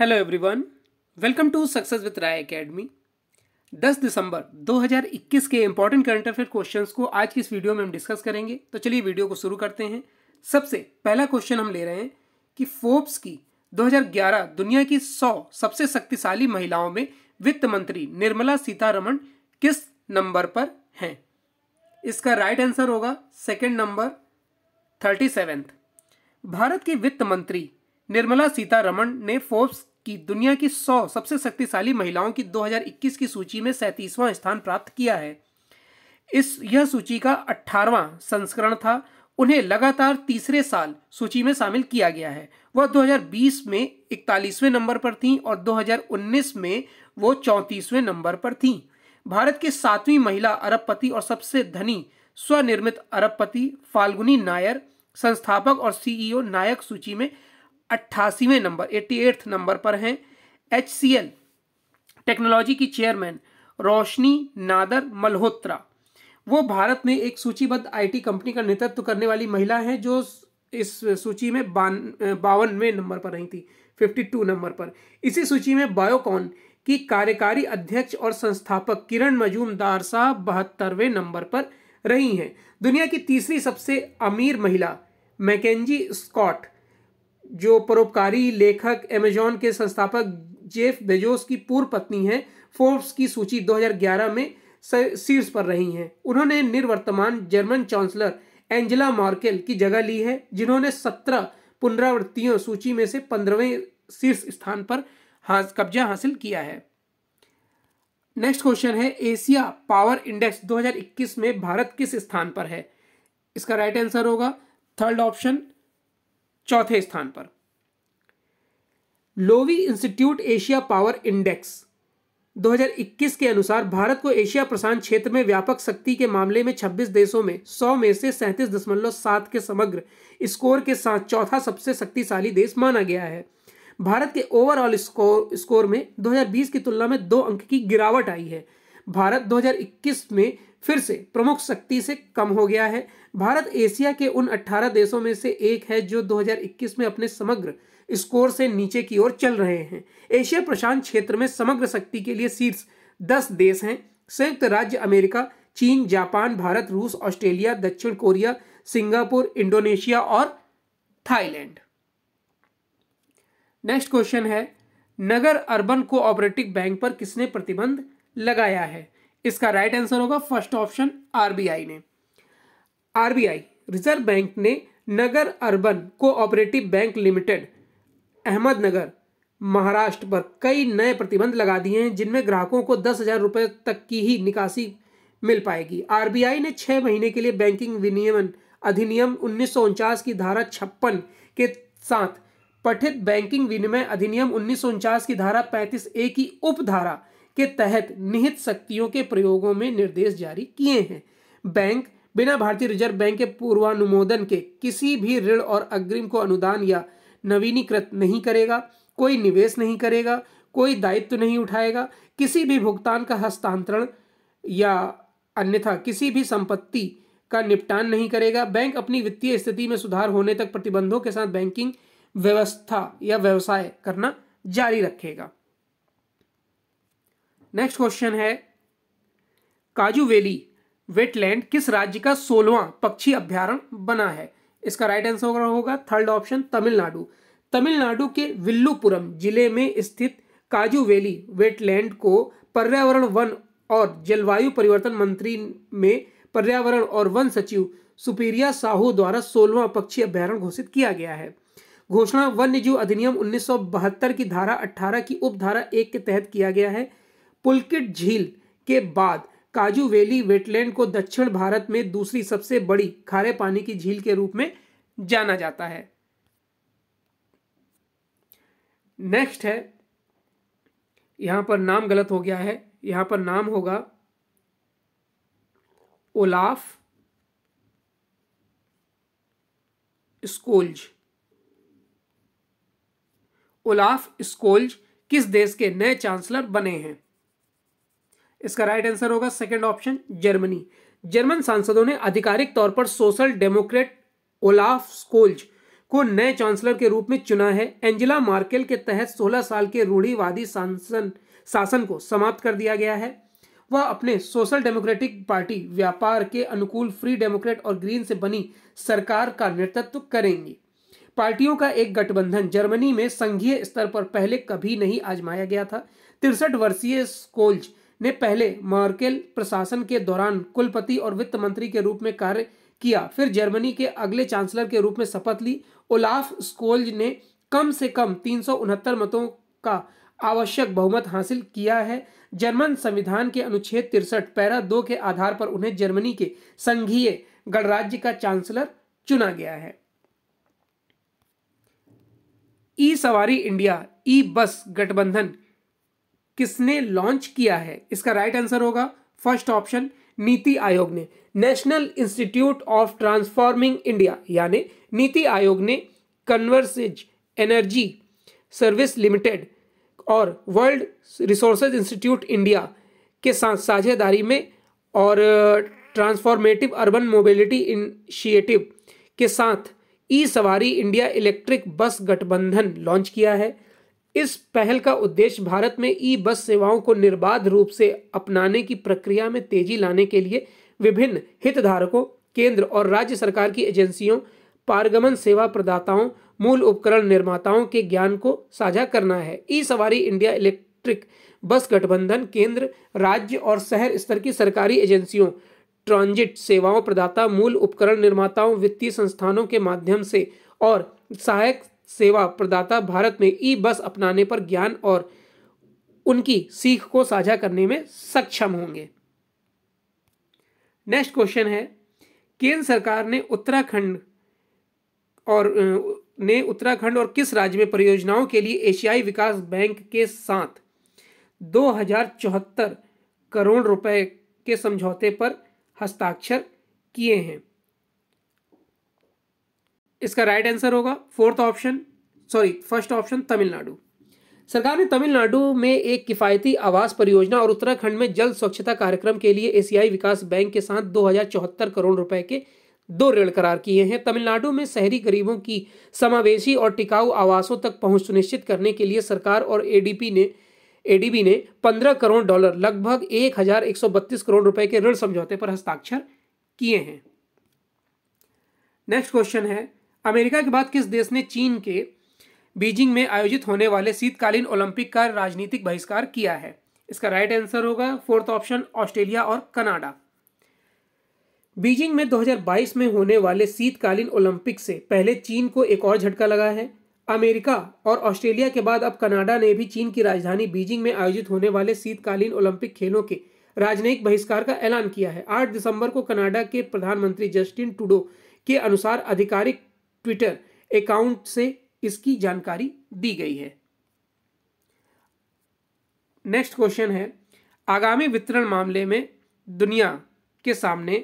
hello everyone welcome to success with Rai academy 10 दिसंबर 2021 के important current affair questions को आज की इस वीडियो में हम डिस्कस करेंगे तो चलिए वीडियो को शुरू करते हैं सबसे पहला क्वेश्चन हम ले रहे हैं कि फोर्ब्स की 2011 दुनिया की 100 सबसे शक्तिशाली महिलाओं में वित्त मंत्री निर्मला सीतारमण किस नंबर पर हैं इसका राइट आंसर होगा सेकेंड नंबर थर्टी भारत के वित्त मंत्री निर्मला सीतारमण ने फोर्ब्स कि दुनिया की 100 सबसे शक्तिशाली महिलाओं की 2021 की सूची में सैंतीसवां स्थान प्राप्त किया है इस यह सूची का 18वां संस्करण था उन्हें लगातार तीसरे साल सूची में शामिल किया गया है वह 2020 में इकतालीसवें नंबर पर थीं और 2019 में वो चौंतीसवें नंबर पर थीं भारत की सातवीं महिला अरबपति और सबसे धनी स्वनिर्मित अरबपति फाल्गुनी नायर संस्थापक और सीईओ नायक सूची में अट्ठासीवें नंबर एट्टी एट्थ नंबर पर हैं एच टेक्नोलॉजी की चेयरमैन रोशनी नादर मल्होत्रा वो भारत में एक सूचीबद्ध आईटी कंपनी का नेतृत्व करने वाली महिला हैं जो इस सूची में बावनवे बावनवें नंबर पर रही थी 52 नंबर पर इसी सूची में बायोकॉन की कार्यकारी अध्यक्ष और संस्थापक किरण मजूमदार साहब बहत्तरवें नंबर पर रही हैं दुनिया की तीसरी सबसे अमीर महिला मैकेजी स्कॉट जो परोपकारी लेखक एमेजॉन के संस्थापक जेफ बेजोस की पूर्व पत्नी हैं फोर्ब्स की सूची 2011 में शीर्ष पर रही हैं उन्होंने निर्वर्तमान जर्मन चांसलर एंजेला मार्केल की जगह ली है जिन्होंने सत्रह पुनरावृत्तियों सूची में से पंद्रहवें शीर्ष स्थान पर कब्जा हासिल किया है नेक्स्ट क्वेश्चन है एशिया पावर इंडेक्स 2021 में भारत किस स्थान पर है इसका राइट आंसर होगा थर्ड ऑप्शन चौथे स्थान पर Lowy institute Asia power index 2021 के अनुसार भारत को एशिया प्रशांत क्षेत्र में व्यापक शक्ति के मामले में 26 देशों में 100 में से सैंतीस के समग्र स्कोर के साथ चौथा सबसे शक्तिशाली देश माना गया है भारत के ओवरऑल स्कोर स्कोर में 2020 की तुलना में दो अंक की गिरावट आई है भारत 2021 में फिर से प्रमुख शक्ति से कम हो गया है भारत एशिया के उन 18 देशों में से एक है जो 2021 में अपने समग्र स्कोर से नीचे की ओर चल रहे हैं एशिया प्रशांत क्षेत्र में समग्र शक्ति के लिए शीर्ष दस देश हैं संयुक्त राज्य अमेरिका चीन जापान भारत रूस ऑस्ट्रेलिया दक्षिण कोरिया सिंगापुर इंडोनेशिया और थाईलैंड नेक्स्ट क्वेश्चन है नगर अर्बन कोऑपरेटिव बैंक पर किसने प्रतिबंध लगाया है इसका राइट आंसर होगा फर्स्ट ऑप्शन आरबीआई ने आरबीआई रिजर्व बैंक ने Nagar urban cooperative bank limited Ahmednagar Maharashtra पर कई नए प्रतिबंध लगा दिए हैं जिनमें ग्राहकों को दस हजार रुपये तक की ही निकासी मिल पाएगी आरबीआई ने छह महीने के लिए बैंकिंग विनियमन अधिनियम उन्नीस की धारा छप्पन के साथ पठित बैंकिंग विनिमय अधिनियम उन्नीस की धारा पैंतीस ए की उपधारा के तहत निहित शक्तियों के प्रयोगों में निर्देश जारी किए हैं बैंक बिना भारतीय रिजर्व बैंक के पूर्वानुमोदन के किसी भी ऋण और अग्रिम को अनुदान या नवीनीकृत नहीं करेगा कोई निवेश नहीं करेगा कोई दायित्व नहीं उठाएगा किसी भी भुगतान का हस्तांतरण या अन्यथा किसी भी संपत्ति का निपटान नहीं करेगा बैंक अपनी वित्तीय स्थिति में सुधार होने तक प्रतिबंधों के साथ बैंकिंग व्यवस्था या व्यवसाय करना जारी रखेगा नेक्स्ट क्वेश्चन है काजू वैली वेटलैंड किस राज्य का सोलवा पक्षी अभ्यारण बना है इसका राइट आंसर होगा थर्ड ऑप्शन तमिलनाडु तमिलनाडु के विल्लुपुरम जिले में स्थित काजू वैली वेटलैंड को पर्यावरण वन और जलवायु परिवर्तन मंत्री में पर्यावरण और वन सचिव सुपीरिया साहू द्वारा सोलवा पक्षी अभ्यारण घोषित किया गया है घोषणा वन्य जीव अधिनियम उन्नीस की धारा 18 की उपधारा एक के तहत किया गया है पुलकिट झील के बाद काजू वैली वेटलैंड को दक्षिण भारत में दूसरी सबसे बड़ी खारे पानी की झील के रूप में जाना जाता है नेक्स्ट है यहां पर नाम गलत हो गया है यहां पर नाम होगा ओलाफ स्कोल्ज ओलाफ स्कोल्ज किस देश के नए चांसलर बने हैं इसका राइट आंसर होगा सेकेंड ऑप्शन जर्मनी जर्मन सांसदों ने आधिकारिक तौर पर सोशल डेमोक्रेट ओलाफ स्कोल्ज को नए चांसलर के रूप में चुना है एंजिला मार्केल के तहत 16 साल के रूढ़ीवादी शासन शासन को समाप्त कर दिया गया है वह अपने सोशल डेमोक्रेटिक पार्टी व्यापार के अनुकूल फ्री डेमोक्रेट और ग्रीन से बनी सरकार का नेतृत्व करेंगी पार्टियों का एक गठबंधन जर्मनी में संघीय स्तर पर पहले कभी नहीं आजमाया गया था तिरसठ वर्षीय स्कोल्ज ने पहले मर्केल प्रशासन के दौरान कुलपति और वित्त मंत्री के रूप में कार्य किया फिर जर्मनी के अगले चांसलर के रूप में शपथ ली ओलाफ स्कोल्ज ने कम से कम तीन मतों का आवश्यक बहुमत हासिल किया है जर्मन संविधान के अनुच्छेद तिरसठ पैरा दो के आधार पर उन्हें जर्मनी के संघीय गणराज्य का चांसलर चुना गया है ई सवारी इंडिया ई बस गठबंधन किसने लॉन्च किया है इसका राइट आंसर होगा फर्स्ट ऑप्शन नीति आयोग ने national institute of transforming India यानी नीति आयोग ने कन्वर्सिज एनर्जी सर्विस लिमिटेड और वर्ल्ड रिसोर्सेज इंस्टीट्यूट इंडिया के साथ साझेदारी में और ट्रांसफॉर्मेटिव अर्बन मोबिलिटी इनिशिएटिव के साथ ई सवारी इंडिया इलेक्ट्रिक बस गठबंधन लॉन्च किया है इस पहल का उद्देश्य भारत में ई बस सेवाओं को निर्बाध रूप से अपनाने की प्रक्रिया में तेजी लाने के लिए विभिन्न हितधारकों केंद्र और राज्य सरकार की एजेंसियों पारगमन सेवा प्रदाताओं मूल उपकरण निर्माताओं के ज्ञान को साझा करना है ई सवारी इंडिया इलेक्ट्रिक बस गठबंधन केंद्र राज्य और शहर स्तर की सरकारी एजेंसियों ट्रांजिट सेवाओं प्रदाता मूल उपकरण निर्माताओं वित्तीय संस्थानों के माध्यम से और सहायक सेवा प्रदाता भारत में ई बस अपनाने पर ज्ञान और उनकी सीख को साझा करने में सक्षम होंगे नेक्स्ट क्वेश्चन है केंद्र सरकार ने उत्तराखंड और ने उत्तराखंड और किस राज्य में परियोजनाओं के लिए एशियाई विकास बैंक के साथ दो करोड़ रुपए के समझौते पर हस्ताक्षर किए हैं इसका राइट आंसर होगा fourth option sorry first option Tamil Nadu सरकार ने तमिलनाडु में एक किफ़ायती आवास परियोजना और उत्तराखंड में जल स्वच्छता कार्यक्रम के लिए एशियाई विकास बैंक के साथ दो करोड़ रुपए के दो ऋण करार किए हैं तमिलनाडु में शहरी गरीबों की समावेशी और टिकाऊ आवासों तक पहुंच सुनिश्चित करने के लिए सरकार और एडीपी ने एडीबी ने 15 करोड़ डॉलर लगभग बत्तीस करोड़ रुपए के ऋण समझौते पर हस्ताक्षर किए हैं नेक्स्ट क्वेश्चन है अमेरिका के बाद किस देश ने चीन के बीजिंग में आयोजित होने वाले शीतकालीन ओलंपिक का राजनीतिक बहिष्कार किया है इसका राइट आंसर होगा फोर्थ ऑप्शन ऑस्ट्रेलिया और कनाडा बीजिंग में 2022 में होने वाले शीतकालीन ओलंपिक से पहले चीन को एक और झटका लगा है अमेरिका और ऑस्ट्रेलिया के बाद अब कनाडा ने भी चीन की राजधानी बीजिंग में आयोजित होने वाले शीतकालीन ओलंपिक खेलों के राजनयिक बहिष्कार का ऐलान किया है 8 दिसंबर को कनाडा के प्रधानमंत्री जस्टिन टूडो के अनुसार आधिकारिक ट्विटर अकाउंट से इसकी जानकारी दी गई है नेक्स्ट क्वेश्चन है आगामी वितरण मामले में दुनिया के सामने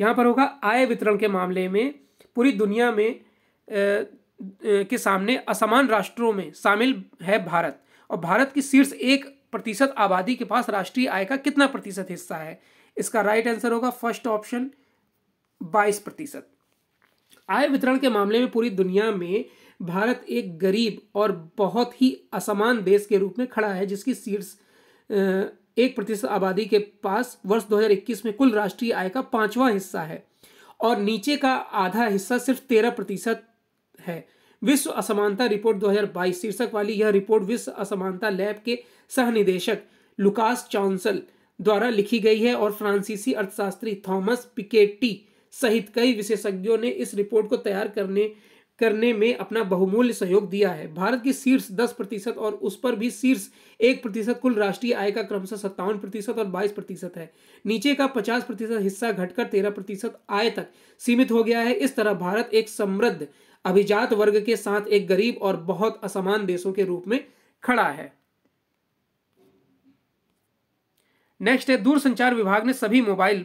यहां पर होगा आय वितरण के मामले में पूरी दुनिया में ए, के सामने असमान राष्ट्रों में शामिल है भारत और भारत की शीर्ष एक प्रतिशत आबादी के पास राष्ट्रीय आय का कितना प्रतिशत हिस्सा है इसका राइट आंसर होगा फर्स्ट ऑप्शन बाईस प्रतिशत आय वितरण के मामले में पूरी दुनिया में भारत एक गरीब और बहुत ही असमान देश के रूप में खड़ा है जिसकी शीर्ष एक प्रतिशत आबादी के पास वर्ष 2021 में कुल राष्ट्रीय आय का पांचवा हिस्सा है और नीचे का आधा हिस्सा सिर्फ तेरह प्रतिशत है विश्व असमानता रिपोर्ट 2022 शीर्षक वाली यह रिपोर्ट विश्व असमानता लैब के सह निदेशक लुकास चौंसल द्वारा लिखी गई है और फ्रांसीसी अर्थशास्त्री थॉमस पिकेटी सहित कई विशेषज्ञों ने इस रिपोर्ट को तैयार करने करने में अपना बहुमूल्य सहयोग दिया है भारत की शीर्ष दस प्रतिशत और उस पर भी शीर्ष एक प्रतिशत कुल राष्ट्रीय आय का क्रमशः सत्तावन प्रतिशत और बाईस प्रतिशत है नीचे का पचास प्रतिशत हिस्सा घटकर तेरह प्रतिशत आय तक सीमित हो गया है इस तरह भारत एक समृद्ध अभिजात वर्ग के साथ एक गरीब और बहुत असमान देशों के रूप में खड़ा है नेक्स्ट है दूरसंचार विभाग ने सभी मोबाइल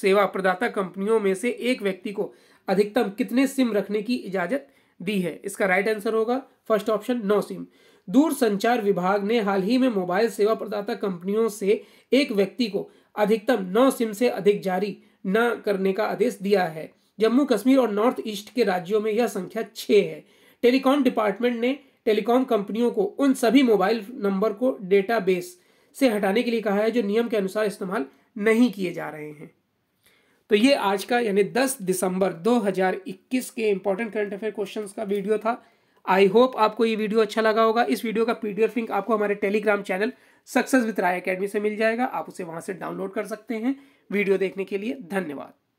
सेवा प्रदाता कंपनियों में से एक व्यक्ति को अधिकतम कितने सिम रखने की इजाजत दी है इसका राइट आंसर होगा फर्स्ट ऑप्शन नौ सिम दूर संचार विभाग ने हाल ही में मोबाइल सेवा प्रदाता कंपनियों से एक व्यक्ति को अधिकतम नौ सिम से अधिक जारी न करने का आदेश दिया है जम्मू कश्मीर और नॉर्थ ईस्ट के राज्यों में यह संख्या छः है टेलीकॉम डिपार्टमेंट ने टेलीकॉम कंपनियों को उन सभी मोबाइल नंबर को डेटाबेस से हटाने के लिए कहा है जो नियम के अनुसार इस्तेमाल नहीं किए जा रहे हैं तो ये आज का यानी 10 दिसंबर 2021 के इंपॉर्टेंट करंट अफेयर क्वेश्चन का वीडियो था आई होप आपको ये वीडियो अच्छा लगा होगा इस वीडियो का पीडीएफ लिंक आपको हमारे Telegram channel success with Rai academy से मिल जाएगा आप उसे वहां से डाउनलोड कर सकते हैं वीडियो देखने के लिए धन्यवाद